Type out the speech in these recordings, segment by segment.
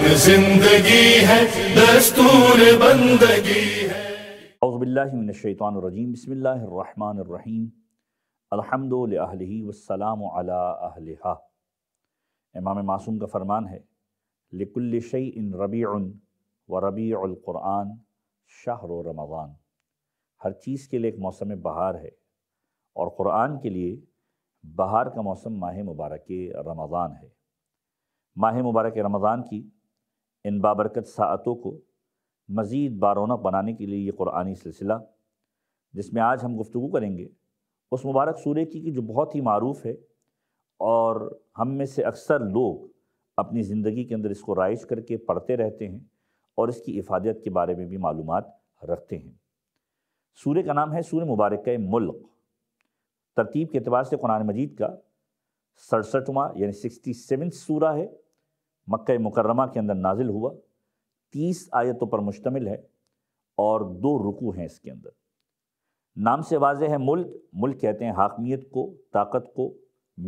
रंग जिंदगी है दस्तूर बंदगी है इमाम मासूम का फरमान है लिकुल शई इन रबी व रबीक़ुरान शाहर रमज़ान हर चीज़ के लिए एक मौसम बहार है और क़ुरान के लिए बहार का मौसम माह मुबारक रमज़ान है माह मुबारक रमज़ान की इन बाबरकत सातों को मज़ीद बारौनक बनाने के लिए ये क़ुरानी सिलसिला जिसमें आज हम गुफ्तु करेंगे उस मुबारक सूर्य की कि जो बहुत ही मरूफ़ है और हम में से अक्सर लोग अपनी ज़िंदगी के अंदर इसको राइज करके पढ़ते रहते हैं और इसकी इफादियत के बारे में भी मालूम रखते हैं सूर्य का नाम है सूर्य मुबारक मुल्क तरतीब के अतबार से कुरान मजीद का सड़सठवा यानी सिक्सटी सेवन सूरा है मक् मुकरमा के अंदर नाजिल हुआ तीस आयतों पर मुश्तमिल है और दो रुकू हैं इसके अंदर नाम से वाज है मुल्क मुल्क कहते हैं हाकमियत को ताकत को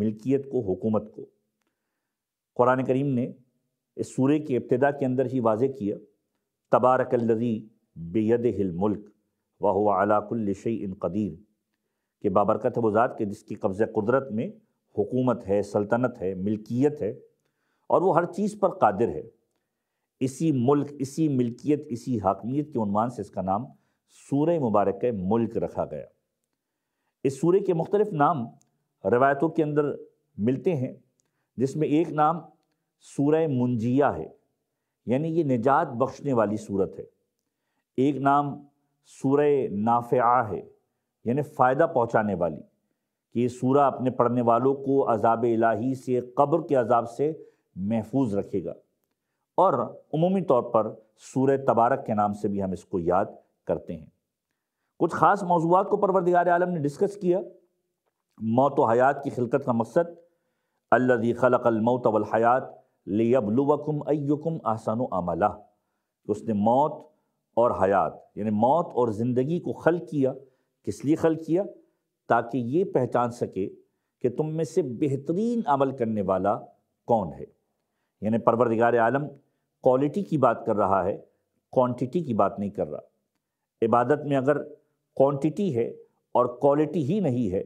मिल्कियत को हुकूमत को कुरान करीम ने इस सूर्य की इब्तदा के अंदर ही वाज किया तबारकलदी बेद हिल मुल्क वाह इन कदीर के बाबरकत है वो ज़ात के जिसकी कब्ज़ कुदरत में हुकूमत है सल्तनत है मिल्कियत है और वो हर चीज़ पर कादिर है इसी मुल्क इसी मिल्कियत इसी हाकमियत के उनवान से इसका नाम सूर्य मुबारक मुल्क रखा गया इस सूर्य के मुख्तलिफ नाम रवायतों के अंदर मिलते हैं जिसमें एक नाम सूर मुंजिया है यानी ये निजात बख्शने वाली सूरत है एक नाम सूर्य नाफ़ है यानी फ़ायदा पहुँचाने वाली कि ये सूरा अपने पढ़ने वालों को अजाब इलाही से कब्र के अजाब से महफूज रखेगा और अमूमी तौर पर सूर तबारक के नाम से भी हम इसको याद करते हैं कुछ ख़ास मौजूद को परवरदिगार आलम ने डिस्कस किया मौत व हयात की खिलकत का मकसद अल्लाजी खलकलमौत वलहयात लेबलुवकुम अयुकुम आसान अमला उसने मौत और हयात यानी मौत और ज़िंदगी को खल किया किस लिए खल किया ताकि ये पहचान सके कि तुम में से बेहतरीन अमल करने वाला कौन है यानी परवरदिगार आलम क्वालिटी की बात कर रहा है क्वांटिटी की बात नहीं कर रहा इबादत में अगर क्वांटिटी है और क्वालिटी ही नहीं है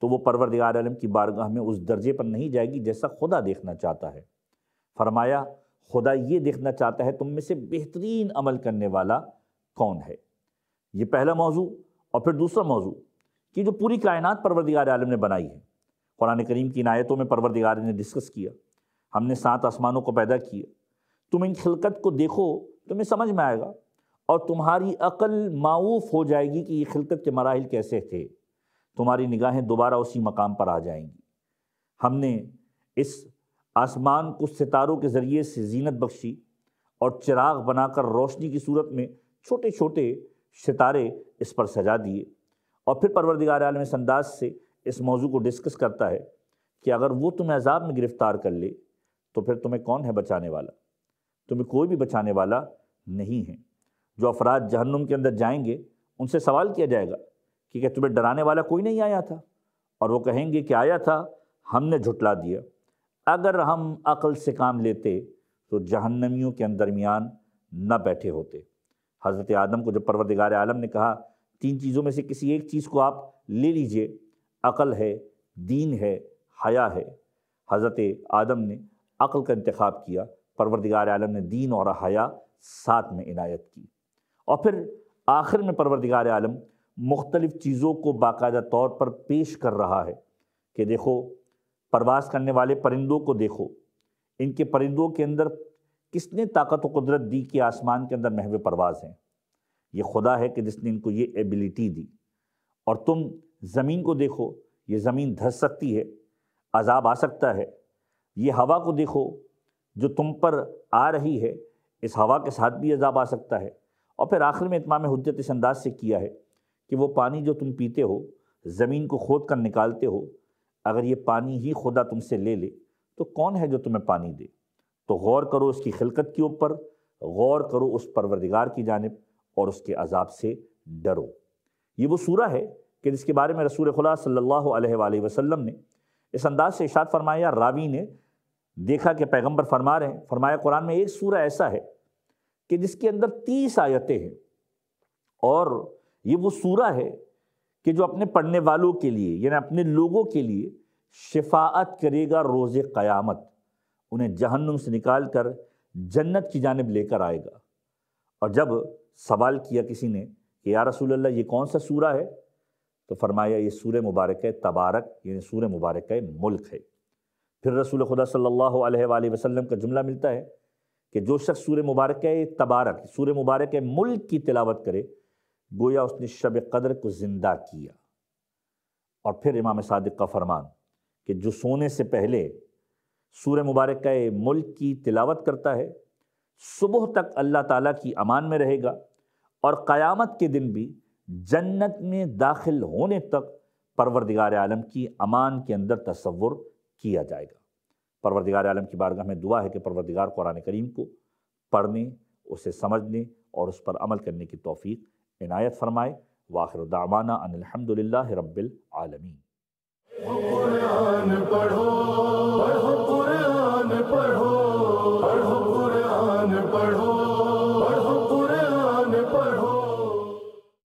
तो वो परवरदिगार आलम की बारगाह में उस दर्जे पर नहीं जाएगी जैसा खुदा देखना चाहता है फरमाया खुदा ये देखना चाहता है तुम में से बेहतरीन अमल करने वाला कौन है ये पहला मौजू और फिर दूसरा मौजू कि जो पूरी कायनात परवरदिगार आलम ने बनाई है कुरान करीम की इनायतों में परवरदिगार ने डिस्कस किया हमने सात आसमानों को पैदा किया तुम इन खिलकत को देखो तुम्हें समझ में आएगा और तुम्हारी अकल माऊफ हो जाएगी कि ये खिलकत के मराहल कैसे थे तुम्हारी निगाहें दोबारा उसी मकाम पर आ जाएंगी हमने इस आसमान को सितारों के ज़रिए से जीनत बख्शी और चिराग बनाकर रोशनी की सूरत में छोटे छोटे सितारे इस पर सजा दिए और फिर परवरदिगार आलम संदाज से इस मौजू को डिस्कस करता है कि अगर वो तुम्हें अजाब में गिरफ़्तार कर ले तो फिर तुम्हें कौन है बचाने वाला तुम्हें कोई भी बचाने वाला नहीं है जो अफराद जहन्नुम के अंदर जाएंगे उनसे सवाल किया जाएगा कि क्या तुम्हें डराने वाला कोई नहीं आया था और वो कहेंगे कि आया था हमने झुटला दिया अगर हम अकल से काम लेते तो जहन्नमियों के दरमियान न बैठे होते हज़रत आदम को जब परवरदिगार आलम ने कहा तीन चीज़ों में से किसी एक चीज़ को आप ले लीजिए अकल है दीन है हया है हज़रत आदम ने अक़ल का इंतखब किया परवरदिगार आलम ने दीन और हया साथ में इनायत की और फिर आखिर में परवरदिगार आलम मुख्तलिफ़ चीज़ों को बाकायदा तौर पर पेश कर रहा है कि देखो परवास करने वाले परिंदों को देखो इनके परिंदों के अंदर किसने ताकत व कुदरत दी कि आसमान के अंदर महव परवाज़ हैं ये खुदा है कि जिसने इनको ये एबिलिटी दी और तुम ज़मीन को देखो ये ज़मीन धस सकती है अजाब आ सकता है ये हवा को देखो जो तुम पर आ रही है इस हवा के साथ भी अजाब आ सकता है और फिर आखिर में इतमाम हजत इस अंदाज से किया है कि वो पानी जो तुम पीते हो ज़मीन को खोद कर निकालते हो अगर ये पानी ही खुदा तुमसे ले ले तो कौन है जो तुम्हें पानी दे तो गौर करो उसकी खिलकत के ऊपर गौर करो उस परवरदिगार की जानब और उसके अजाब से डरो ये वो सूरा है कि जिसके बारे में रसूल खुला सल्ला वसम ने इस अंदाज से इशात फरमाया रावी ने देखा कि पैगंबर फरमा रहे हैं फरमाया कुरान में एक सूरह ऐसा है कि जिसके अंदर तीस आयतें हैं और ये वो सूरह है कि जो अपने पढ़ने वालों के लिए यानी अपने लोगों के लिए शिफात करेगा रोज़ क़यामत उन्हें जहन्नुम से निकाल कर जन्नत की जानब लेकर आएगा और जब सवाल किया किसी ने कि या रसूल अल्लाह ये कौन सा सूरह है तो फरमाया ये सूर मुबारक तबारक यानी सूर मुबारक मुल्क है फिर रसूल खुदा सल्लल्लाहु अलैहि वसल्लम का जुमला मिलता है कि जो शख्स सूर मुबारक है तबारक सूर मुबारक है मुल्क की तिलावत करे गोया उसने शब कदर को ज़िंदा किया और फिर इमाम सादिक का फरमान कि जो सोने से पहले सूर मुबारक का मुल्क की तिलावत करता है सुबह तक अल्लाह ताला की अमान में रहेगा और क़यामत के दिन भी जन्नत में दाखिल होने तक परवरदिगार आलम की अमान के अंदर तस्वुर किया जाएगा परवरदिगार आलम की बारगाह में दुआ है कि परवरदिगार कुरान करीम को पढ़ने उसे समझने और उस पर अमल करने की तोफ़ी इनायत फरमाए वाखिर दामाना अनिलहमदिल्ला रबालमी पढ़ो